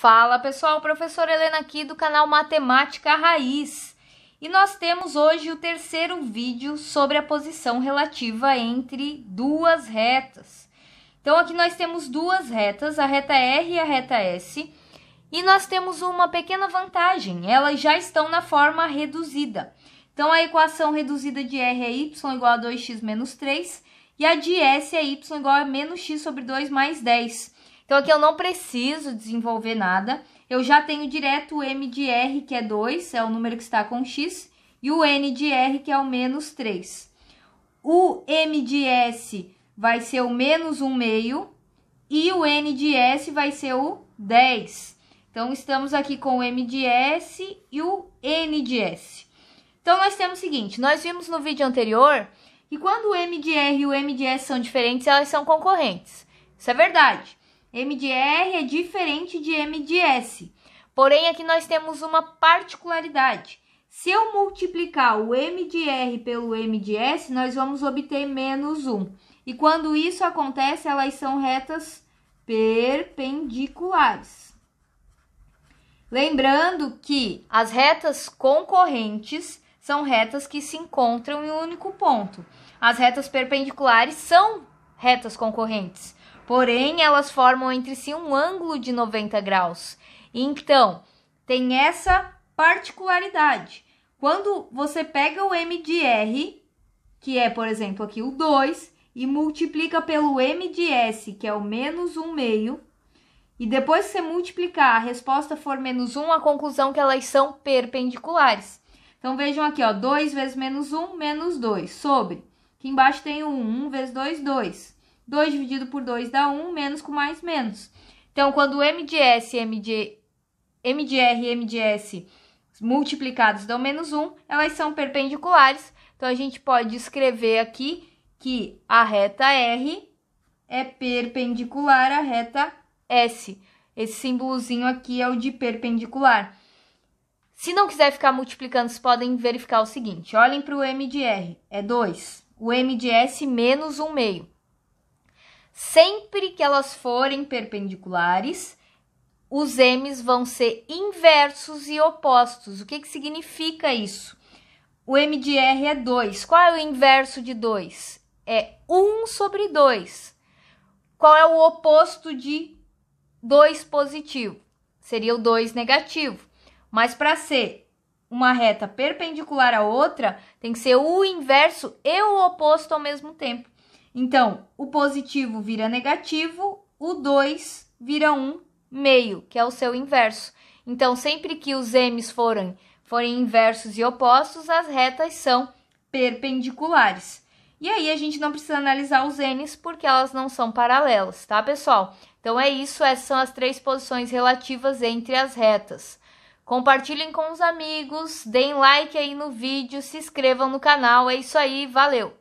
Fala pessoal, professora Helena aqui do canal Matemática Raiz. E nós temos hoje o terceiro vídeo sobre a posição relativa entre duas retas. Então aqui nós temos duas retas, a reta R e a reta S, e nós temos uma pequena vantagem, elas já estão na forma reduzida. Então a equação reduzida de R é y igual a 2x menos 3 e a de S é y igual a menos x sobre 2 mais 10. Então aqui eu não preciso desenvolver nada. Eu já tenho direto o M de R, que é 2, é o número que está com X, e o N de R, que é o menos 3. O M de S vai ser o menos 1 meio e o N de S vai ser o 10. Então, estamos aqui com o M de S e o N de S. Então, nós temos o seguinte, nós vimos no vídeo anterior que quando o M de R e o M de S são diferentes, elas são concorrentes. Isso é verdade. MDR é diferente de MDS. Porém, aqui nós temos uma particularidade. Se eu multiplicar o MDR pelo MDS, nós vamos obter menos 1. E quando isso acontece, elas são retas perpendiculares. Lembrando que as retas concorrentes são retas que se encontram em um único ponto. As retas perpendiculares são retas concorrentes. Porém, elas formam entre si um ângulo de 90 graus. Então, tem essa particularidade. Quando você pega o m de r, que é, por exemplo, aqui o 2, e multiplica pelo m de s, que é o menos 1 meio, e depois que você multiplicar a resposta for menos 1, a conclusão é que elas são perpendiculares. Então, vejam aqui, ó, 2 vezes menos 1, menos 2, sobre. Aqui embaixo tem o 1, vezes 2, 2. 2 dividido por 2 dá 1, menos com mais, menos. Então, quando MDS e MD, MDR e MDS multiplicados dão menos 1, elas são perpendiculares. Então, a gente pode escrever aqui que a reta R é perpendicular à reta S. Esse símbolozinho aqui é o de perpendicular. Se não quiser ficar multiplicando, vocês podem verificar o seguinte. Olhem para o M de R, é 2. O M de S, menos 1 meio. Sempre que elas forem perpendiculares, os m's vão ser inversos e opostos. O que, que significa isso? O m de r é 2. Qual é o inverso de 2? É 1 sobre 2. Qual é o oposto de 2 positivo? Seria o 2 negativo. Mas para ser uma reta perpendicular à outra, tem que ser o inverso e o oposto ao mesmo tempo. Então, o positivo vira negativo, o 2 vira 1 meio, que é o seu inverso. Então, sempre que os m's forem, forem inversos e opostos, as retas são perpendiculares. E aí a gente não precisa analisar os n's porque elas não são paralelas, tá, pessoal? Então é isso, essas são as três posições relativas entre as retas. Compartilhem com os amigos, deem like aí no vídeo, se inscrevam no canal, é isso aí, valeu!